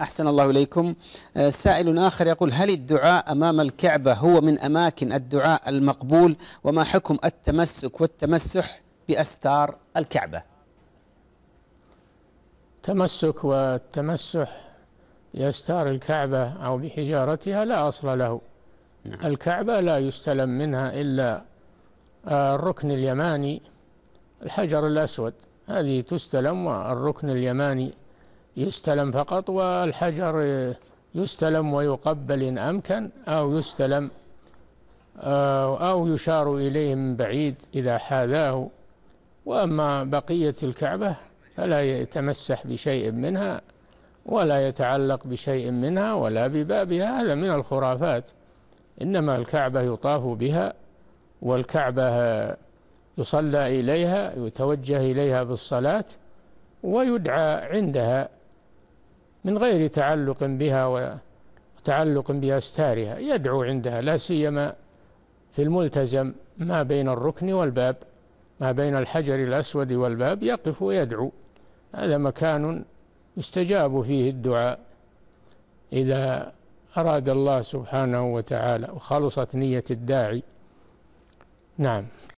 أحسن الله إليكم آه، سائل آخر يقول هل الدعاء أمام الكعبة هو من أماكن الدعاء المقبول وما حكم التمسك والتمسح بأستار الكعبة تمسك والتمسح بأستار الكعبة أو بحجارتها لا أصل له نعم. الكعبة لا يستلم منها إلا آه، الركن اليماني الحجر الأسود هذه تستلم والركن اليماني يستلم فقط والحجر يستلم ويقبل إن أمكن أو يستلم آه، أو يشار إليه من بعيد إذا حاذاه وأما بقية الكعبة فلا يتمسح بشيء منها ولا يتعلق بشيء منها ولا ببابها هذا من الخرافات إنما الكعبة يطاف بها والكعبة يصلى إليها يتوجه إليها بالصلاة ويدعى عندها من غير تعلق بها وتعلق باستارها يدعو عندها لا سيما في الملتزم ما بين الركن والباب ما بين الحجر الاسود والباب يقف ويدعو هذا مكان يستجاب فيه الدعاء اذا اراد الله سبحانه وتعالى وخلصت نيه الداعي نعم